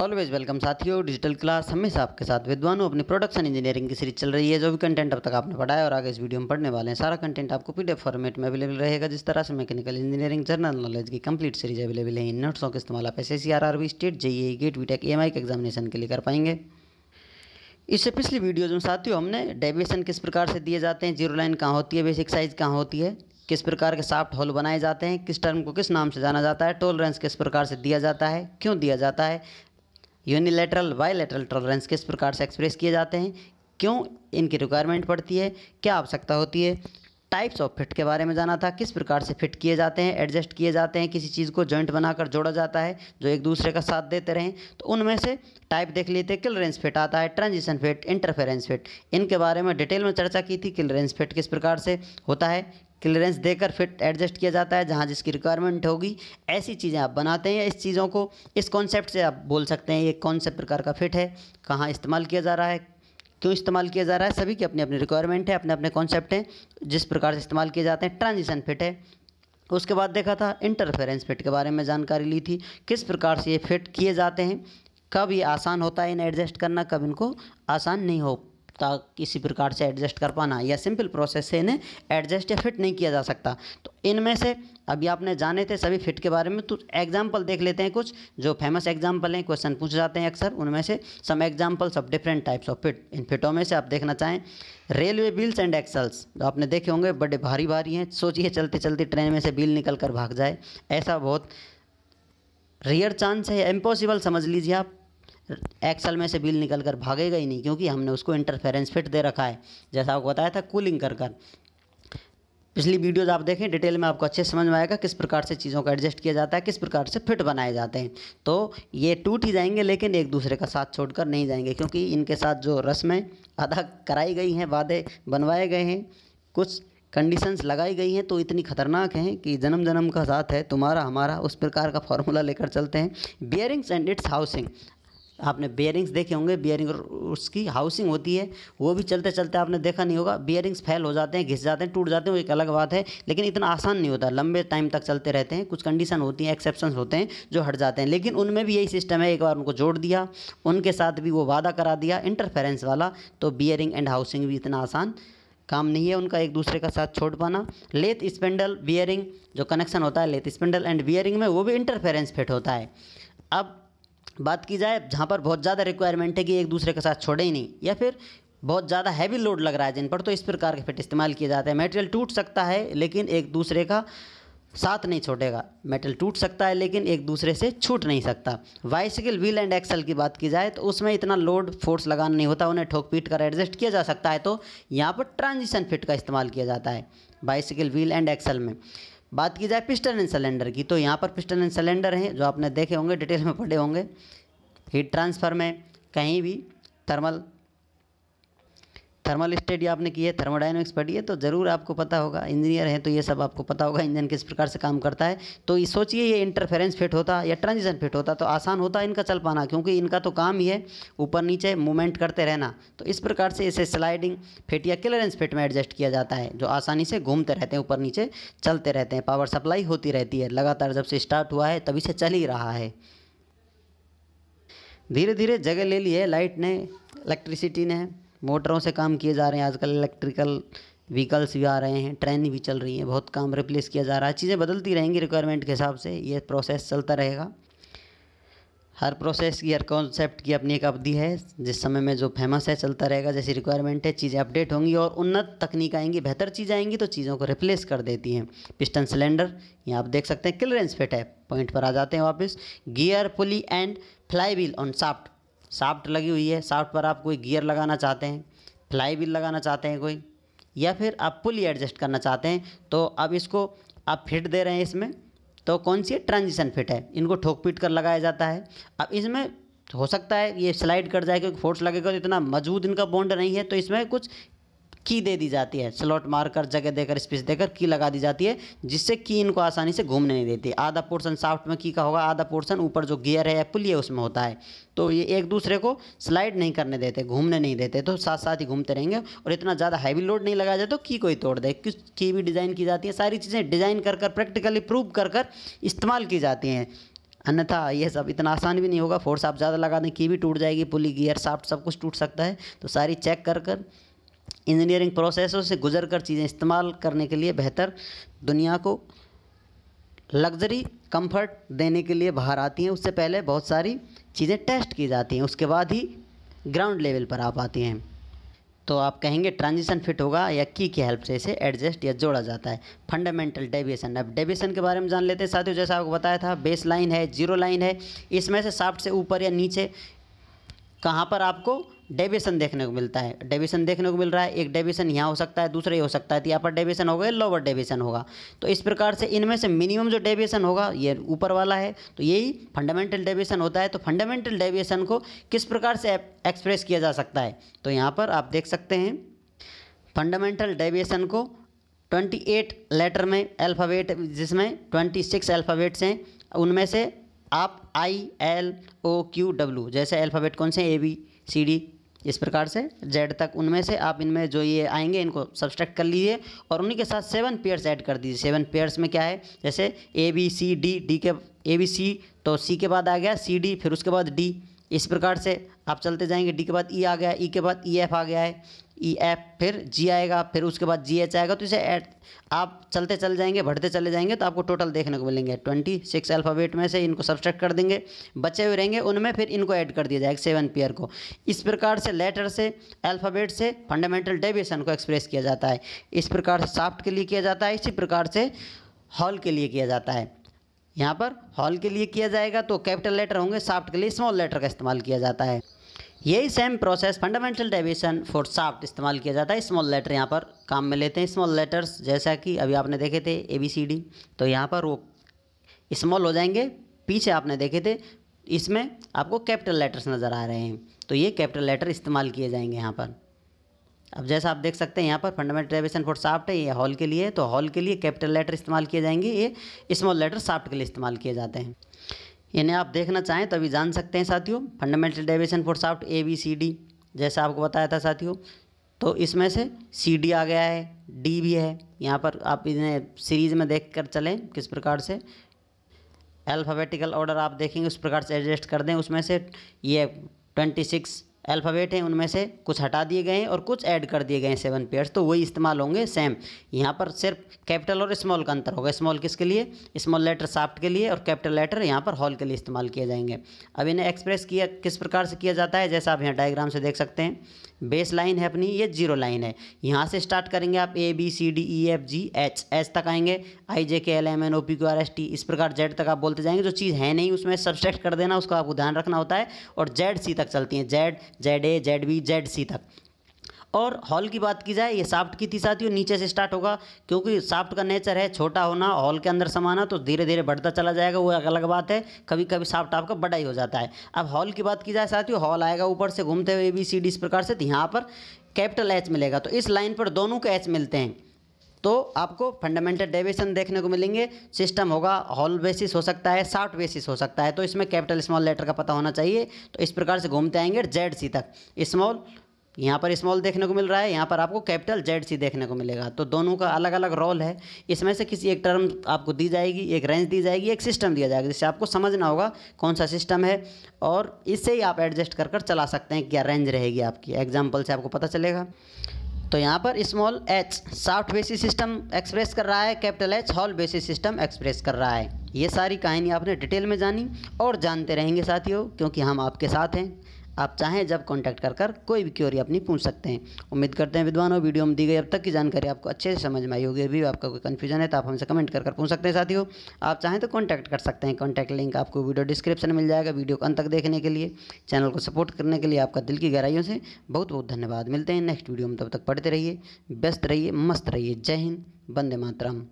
always welcome साथियों digital class हमेशा आपके साथ विद्वानों अपनी प्रोडक्शन इंजीनियरिंग की सीरीज चल रही है जो भी कंटेंट अब तक आपने पढ़ाया और आगे इस वीडियो में पढ़ने वाले हैं सारा कंटेंट आपको पीडीएफ फॉर्मेट में अवेलेबल रहेगा जिस तरह से मैकेनिकल इंजीनियरिंग जनरल नॉलेज की कंप्लीट सीरीज अवेलेबल है इन नोट्सों का इस्तेमाल आप एस स्टेट जेई गेट वीटेक ई के एग्जामिनेशन के लिए कर पाएंगे इससे पिछली वीडियोज़ में साथियों हमने डेविएशन किस प्रकार से दिए जाते हैं जीरो लाइन कहाँ होती है बेसिक साइज कहाँ होती है किस प्रकार के साफ्ट होल बनाए जाते हैं किस टर्म को किस नाम से जाना जाता है टोलरेंस किस प्रकार से दिया जाता है क्यों दिया जाता है यूनिलेटरल बायलेटरल टॉलरेंस किस प्रकार से एक्सप्रेस किए जाते हैं क्यों इनकी रिक्वायरमेंट पड़ती है क्या आवश्यकता होती है टाइप्स ऑफ फिट के बारे में जाना था किस प्रकार से फिट किए जाते हैं एडजस्ट किए जाते हैं किसी चीज़ को जॉइंट बनाकर जोड़ा जाता है जो एक दूसरे का साथ देते रहें तो उनमें से टाइप देख लेते हैं किलरेंस फिट आता है ट्रांजिशन फिट इंटरफेरेंस फिट इनके बारे में डिटेल में चर्चा की थी किलरेंस फिट किस प्रकार से होता है क्लियरेंस देकर फिट एडजस्ट किया जाता है जहाँ जिसकी रिक्वायरमेंट होगी ऐसी चीज़ें आप बनाते हैं इस चीज़ों को इस कॉन्सेप्ट से आप बोल सकते हैं ये कौन से प्रकार का फिट है कहाँ इस्तेमाल किया जा रहा है क्यों इस्तेमाल किया जा रहा है सभी की अपनी अपनी रिक्वायरमेंट है अपने अपने कॉन्सेप्ट हैं जिस प्रकार से इस्तेमाल किए जाते हैं ट्रांजिशन फिट है उसके बाद देखा था इंटरफेरेंस फिट के बारे में जानकारी ली थी किस प्रकार से ये फिट किए जाते हैं कब ये आसान होता है इन्हें एडजस्ट करना कब इनको आसान नहीं हो किसी प्रकार से एडजस्ट कर पाना या सिंपल प्रोसेस से इन्हें एडजस्ट या फिट नहीं किया जा सकता तो इनमें से अभी आपने जाने थे सभी फिट के बारे में तो एग्जाम्पल देख लेते हैं कुछ जो फेमस एग्जाम्पल हैं क्वेश्चन पूछ जाते हैं अक्सर उनमें से some examples of different types of fit इन फिटों में से आप देखना चाहें रेलवे बिल्स एंड एक्सल्स जो आपने देखे होंगे बड़े भारी भारी हैं सोचिए चलते चलते ट्रेन में से बिल निकल कर भाग जाए ऐसा बहुत रियर चांस है इम्पॉसिबल समझ लीजिए आप एक्सल में से बिल निकल कर भागेगा ही नहीं क्योंकि हमने उसको इंटरफेरेंस फिट दे रखा है जैसा आपको बताया था कूलिंग कर कर पिछली वीडियोज आप देखें डिटेल में आपको अच्छे समझ में आएगा किस प्रकार से चीज़ों को एडजस्ट किया जाता है किस प्रकार से फिट बनाए जाते हैं तो ये टूट ही जाएंगे लेकिन एक दूसरे का साथ छोड़कर नहीं जाएंगे क्योंकि इनके साथ जो रस्में अदा कराई गई हैं वादे बनवाए गए हैं कुछ कंडीशंस लगाई गई हैं तो इतनी खतरनाक हैं कि जन्म जन्म का साथ है तुम्हारा हमारा उस प्रकार का फार्मूला लेकर चलते हैं बियरिंग्स एंड इट्स हाउसिंग आपने बियरिंग्स देखे होंगे बियरिंग उसकी हाउसिंग होती है वो भी चलते चलते आपने देखा नहीं होगा बियरिंग्स फेल हो जाते हैं घिस जाते हैं टूट जाते हैं वो एक अलग बात है लेकिन इतना आसान नहीं होता लंबे टाइम तक चलते रहते हैं कुछ कंडीशन होती हैं एक्सेप्शन होते हैं जो हट जाते हैं लेकिन उनमें भी यही सिस्टम है एक बार उनको जोड़ दिया उनके साथ भी वो वादा करा दिया इंटरफेरेंस वाला तो बियरिंग एंड हाउसिंग भी इतना आसान काम नहीं है उनका एक दूसरे का साथ छोड़ पाना लेथ स्पेंडल बियरिंग जो कनेक्शन होता है लेथ स्पेंडल एंड बियरिंग में वो भी इंटरफेरेंस फिट होता है अब बात की जाए जहाँ पर बहुत ज़्यादा रिक्वायरमेंट है कि एक दूसरे के साथ छोड़े ही नहीं या फिर बहुत ज़्यादा हैवी लोड लग रहा है जिन पर तो इस प्रकार के फिट इस्तेमाल किए जाते हैं मेटेरियल टूट सकता है लेकिन एक दूसरे का साथ नहीं छोड़ेगा मेटल टूट सकता है लेकिन एक दूसरे से छूट नहीं सकता बाइसिकल व्हील एंड एक्सल की बात की जाए तो उसमें इतना लोड फोर्स लगाना नहीं होता उन्हें ठोक पीट कर एडजस्ट किया जा सकता है तो यहाँ पर ट्रांजिशन फिट का इस्तेमाल किया जाता है बाइसिकल व्हील एंड एक्सल में बात की जाए पिस्टन एंड सिलेंडर की तो यहाँ पर पिस्टन एंड सिलेंडर हैं जो आपने देखे होंगे डिटेल में पढ़े होंगे हीट ट्रांसफ़र में कहीं भी थर्मल थर्मल स्टडी आपने की है थर्मोडाइनमिक्स पढ़ी है तो ज़रूर आपको पता होगा इंजीनियर हैं तो ये सब आपको पता होगा इंजन किस प्रकार से काम करता है तो ये सोचिए ये इंटरफेरेंस फिट होता या ट्रांजिशन फिट होता तो आसान होता इनका चल पाना क्योंकि इनका तो काम ही है ऊपर नीचे मूवमेंट करते रहना तो इस प्रकार से इसे स्लाइडिंग फिट या क्लियरेंस फिट में एडजस्ट किया जाता है जो आसानी से घूमते रहते हैं ऊपर नीचे चलते रहते हैं पावर सप्लाई होती रहती है लगातार जब से स्टार्ट हुआ है तभी से चल ही रहा है धीरे धीरे जगह ले ली है लाइट ने इलेक्ट्रिसिटी ने मोटरों से काम किए जा रहे हैं आजकल इलेक्ट्रिकल व्हीकल्स भी आ रहे हैं ट्रेन भी चल रही हैं बहुत काम रिप्लेस किया जा रहा है चीज़ें बदलती रहेंगी रिक्वायरमेंट के हिसाब से ये प्रोसेस चलता रहेगा हर प्रोसेस की हर कॉन्सेप्ट की अपनी एक अवधि है जिस समय में जो फेमस है चलता रहेगा जैसी रिक्वायरमेंट है चीज़ें अपडेट होंगी और उन्नत तकनीक आएंगी बेहतर चीज़ आएंगी तो चीज़ों को रिप्लेस कर देती हैं पिस्टन सिलेंडर यहाँ आप देख सकते हैं क्लियरेंस फिट है पॉइंट पर आ जाते हैं वापस gear pulley and flywheel on shaft shaft लगी हुई है साफ्ट पर आप कोई गियर लगाना चाहते हैं फ्लाई व्हील लगाना चाहते हैं कोई या फिर आप पुली एडजस्ट करना चाहते हैं तो अब इसको आप फिट दे रहे हैं इसमें तो कौन सी ट्रांजिशन फिट है इनको ठोक पीट कर लगाया जाता है अब इसमें हो सकता है ये स्लाइड कर जाए क्योंकि फोर्स लगेगा तो इतना मजबूत इनका बॉन्ड नहीं है तो इसमें कुछ की दे दी जाती है स्लॉट मारकर जगह देकर स्पेस देकर की लगा दी जाती है जिससे की इनको आसानी से घूमने नहीं देती आधा पोर्सन साफ्ट में की का होगा आधा पोर्सन ऊपर जो गियर है या पुलिया उसमें होता है तो ये एक दूसरे को स्लाइड नहीं करने देते घूमने नहीं देते तो साथ साथ ही घूमते रहेंगे और इतना ज़्यादा हैवी लोड नहीं लगाया जाए तो की कोई तोड़ दे किस की भी डिज़ाइन की जाती है सारी चीज़ें डिज़ाइन कर कर प्रैक्टिकली प्रूव कर कर इस्तेमाल की जाती हैं अन्यथा ये सब इतना आसान भी नहीं होगा फोर्स आप ज़्यादा लगा दें की भी टूट जाएगी पुली गियर साफ्ट सब कुछ टूट सकता है तो सारी चेक कर कर इंजीनियरिंग प्रोसेसों से गुजर कर चीज़ें इस्तेमाल करने के लिए बेहतर दुनिया को लग्जरी कंफर्ट देने के लिए बाहर आती हैं उससे पहले बहुत सारी चीज़ें टेस्ट की जाती हैं उसके बाद ही ग्राउंड लेवल पर आ पाती हैं तो आप कहेंगे ट्रांजिशन फिट होगा या की की हेल्प से इसे एडजस्ट या जोड़ा जाता है फंडामेंटल डेविएशन अब डेविएशन के बारे में जान लेते हैं साथियों जैसा आपको बताया था बेस लाइन है जीरो लाइन है इसमें से साफ्ट से ऊपर या नीचे कहाँ पर आपको डेविएशन देखने को मिलता है डेविएशन देखने को मिल रहा है एक डेविएशन यहाँ हो सकता है ये हो सकता है तो यहाँ पर डेविएशन होगा या लोअर डेविएशन होगा तो इस प्रकार से इनमें से मिनिमम जो डेविएशन होगा ये ऊपर वाला है तो यही फंडामेंटल डेविएशन होता है तो फंडामेंटल डेविएशन को किस प्रकार से एक्सप्रेस किया जा सकता है तो यहाँ पर आप देख सकते हैं फंडामेंटल डेविएशन को एट लेटर में अल्फ़ाबेट जिसमें ट्वेंटी सिक्स अल्फ़ाबेट्स हैं उनमें से आप I L O Q W जैसे अल्फ़ाबेट कौन से ए बी सी डी इस प्रकार से जेड तक उनमें से आप इनमें जो ये आएंगे इनको सब्सट्रैक्ट कर लीजिए और उन्हीं के साथ सेवन पेयर्स ऐड कर दीजिए सेवन पेयर्स में क्या है जैसे A B C D D के ए बी सी तो सी के बाद आ गया सी डी फिर उसके बाद डी इस प्रकार से आप चलते जाएंगे डी के बाद ई e आ गया ई e के बाद ई e एफ आ गया है ई एफ फिर जी आएगा फिर उसके बाद जी एच आएगा तो इसे एट आप चलते चले जाएंगे बढ़ते चले जाएंगे तो आपको टोटल देखने को मिलेंगे ट्वेंटी सिक्स अल्फ़ाबेट में से इनको सब्सट्रैक्ट कर देंगे बचे हुए रहेंगे उनमें फिर इनको ऐड कर दिया जाएगा सेवन पेयर को इस प्रकार से लेटर से अल्फ़ाबेट से फंडामेंटल डेविएसन को एक्सप्रेस किया जाता है इस प्रकार से साफ्ट के लिए किया जाता है इसी प्रकार से हॉल के लिए किया जाता है यहाँ पर हॉल के लिए किया जाएगा तो कैपिटल लेटर होंगे साफ्ट के लिए स्मॉल लेटर का इस्तेमाल किया जाता है यही same process fundamental deviation for shaft इस्तेमाल किया जाता है स्मॉल लेटर यहाँ पर काम में लेते हैं स्मॉल लेटर्स जैसा कि अभी आपने देखे थे ए बी सी डी तो यहाँ पर वो स्मॉल हो जाएंगे पीछे आपने देखे थे इसमें आपको कैपिटल लेटर्स नज़र आ रहे हैं तो ये कैपिटल लेटर इस्तेमाल किए जाएंगे यहाँ पर अब जैसा आप देख सकते हैं यहाँ पर फंडामेंटल डेरिवेशन फॉर साफ्ट है ये हॉल के लिए तो हॉल के लिए कैपिटल लेटर इस्तेमाल किए जाएंगे ये स्मॉल लेटर साफ्ट के लिए इस्तेमाल किए जाते हैं इन्हें आप देखना चाहें तभी जान सकते हैं साथियों fundamental derivation for shaft A B C D जैसा आपको बताया था साथियों तो इसमें से सी डी आ गया है डी भी है यहाँ पर आप इन्हें सीरीज में देख कर चलें किस प्रकार से अल्फ़ाबेटिकल ऑर्डर आप देखेंगे उस प्रकार से एडजस्ट कर दें उसमें से ये ट्वेंटी सिक्स अल्फ़ाबेट हैं उनमें से कुछ हटा दिए गए हैं और कुछ ऐड कर दिए गए हैं सेवन पेयर्स तो वही इस्तेमाल होंगे सेम यहाँ पर सिर्फ कैपिटल और स्मॉल का अंतर होगा स्मॉल किसके लिए स्मॉल लेटर साफ्ट के लिए और कैपिटल लेटर यहाँ पर हॉल के लिए इस्तेमाल किए जाएंगे अब इन्हें एक्सप्रेस किया किस प्रकार से किया जाता है जैसा आप यहाँ डायग्राम से देख सकते हैं बेस लाइन है अपनी ये जीरो लाइन है यहाँ से स्टार्ट करेंगे आप A B C D E F G H H तक आएंगे I J K L M N O P Q R S T इस प्रकार जेड तक आप बोलते जाएंगे जो चीज़ है नहीं उसमें सब्सट्रैक्ट कर देना उसको आपको ध्यान रखना होता है और जेड सी तक चलती हैं Z Z A Z B Z C तक और हॉल की बात की जाए ये साफ्ट की थी साथियों नीचे से स्टार्ट होगा क्योंकि साफ्ट का नेचर है छोटा होना हॉल के अंदर समाना तो धीरे धीरे बढ़ता चला जाएगा वो एक अलग बात है कभी कभी साफ्ट आपका बड़ा ही हो जाता है अब हॉल की बात की जाए साथियों हॉल आएगा ऊपर से घूमते हुए ए बी सी डी इस प्रकार से तो यहाँ पर कैपिटल एच मिलेगा तो इस लाइन पर दोनों के एच मिलते हैं तो आपको फंडामेंटल डेविएशन देखने को मिलेंगे सिस्टम होगा हॉल बेसिस हो सकता है शार्ट बेसिस हो सकता है तो इसमें कैपिटल स्मॉल लेटर का पता होना चाहिए तो इस प्रकार से घूमते आएंगे जेड सी तक स्मॉल यहाँ पर स्मॉल देखने को मिल रहा है यहाँ पर आपको कैपिटल जेड सी देखने को मिलेगा तो दोनों का अलग अलग रोल है इसमें से किसी एक टर्म आपको दी जाएगी एक रेंज दी जाएगी एक सिस्टम दिया जाएगा जिससे आपको समझना होगा कौन सा सिस्टम है और इससे ही आप एडजस्ट कर कर चला सकते हैं क्या रेंज रहेगी आपकी एग्जाम्पल से आपको पता चलेगा तो यहाँ पर small H shaft basis system express कर रहा है capital H hole basis system express कर रहा है ये सारी कहानी आपने डिटेल में जानी और जानते रहेंगे साथियों क्योंकि हम आपके साथ हैं आप चाहें जब कॉन्टैक्ट कर कर कोई भी क्योरी अपनी पूछ सकते हैं उम्मीद करते हैं विद्वानों वीडियो में दी गई अब तक की जानकारी आपको अच्छे से समझ में आई होगी अभी आपका कोई कन्फ्यूजन है तो आप हमसे कमेंट कर कर पूछ सकते हैं साथियों आप चाहें तो कॉन्टैक्ट कर सकते हैं कॉन्टैक्ट लिंक आपको वीडियो डिस्क्रिप्शन मिल जाएगा वीडियो को अंत तक देखने के लिए चैनल को सपोर्ट करने के लिए आपका दिल की गहराइयों से बहुत बहुत धन्यवाद मिलते हैं नेक्स्ट वीडियो में तब तक पढ़ते रहिए व्यस्त रहिए मस्त रहिए जय हिंद वंदे मातरम